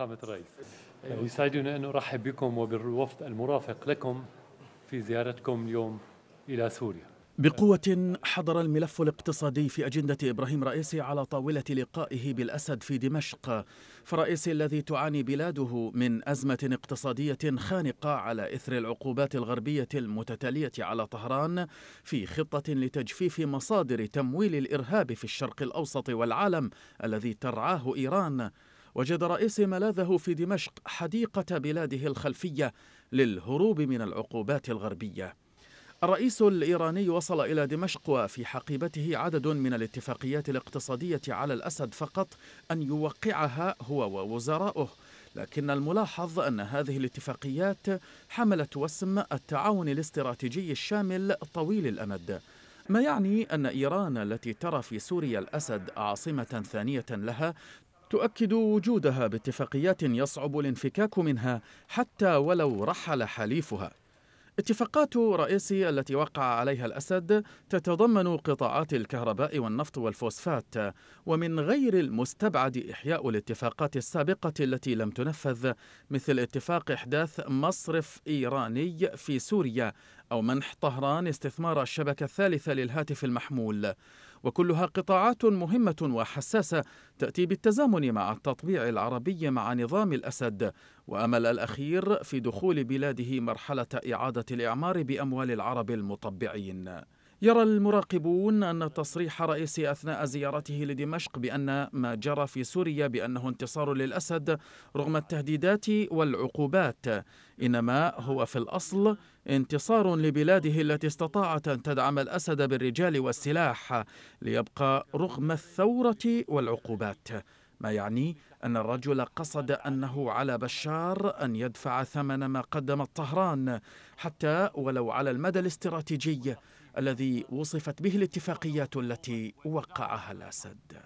فخامة الرئيس ويسعدنا أيوة. أن أرحب بكم وبالوفد المرافق لكم في زيارتكم اليوم إلى سوريا بقوة حضر الملف الاقتصادي في أجندة إبراهيم رئيسي على طاولة لقائه بالأسد في دمشق فرئيسي الذي تعاني بلاده من أزمة اقتصادية خانقة على إثر العقوبات الغربية المتتالية على طهران في خطة لتجفيف مصادر تمويل الإرهاب في الشرق الأوسط والعالم الذي ترعاه إيران وجد رئيس ملاذه في دمشق حديقة بلاده الخلفية للهروب من العقوبات الغربية الرئيس الإيراني وصل إلى دمشق وفي حقيبته عدد من الاتفاقيات الاقتصادية على الأسد فقط أن يوقعها هو ووزراؤه لكن الملاحظ أن هذه الاتفاقيات حملت وسم التعاون الاستراتيجي الشامل طويل الأمد ما يعني أن إيران التي ترى في سوريا الأسد عاصمة ثانية لها تؤكد وجودها باتفاقيات يصعب الانفكاك منها حتى ولو رحل حليفها اتفاقات رئيسي التي وقع عليها الأسد تتضمن قطاعات الكهرباء والنفط والفوسفات ومن غير المستبعد إحياء الاتفاقات السابقة التي لم تنفذ مثل اتفاق إحداث مصرف إيراني في سوريا أو منح طهران استثمار الشبكة الثالثة للهاتف المحمول وكلها قطاعات مهمة وحساسة تأتي بالتزامن مع التطبيع العربي مع نظام الأسد وأمل الأخير في دخول بلاده مرحلة إعادة الإعمار بأموال العرب المطبعين يرى المراقبون أن تصريح رئيسي أثناء زيارته لدمشق بأن ما جرى في سوريا بأنه انتصار للأسد رغم التهديدات والعقوبات إنما هو في الأصل انتصار لبلاده التي استطاعت أن تدعم الأسد بالرجال والسلاح ليبقى رغم الثورة والعقوبات ما يعني أن الرجل قصد أنه على بشار أن يدفع ثمن ما قدمت طهران حتى ولو على المدى الاستراتيجي الذي وصفت به الاتفاقيات التي وقعها الأسد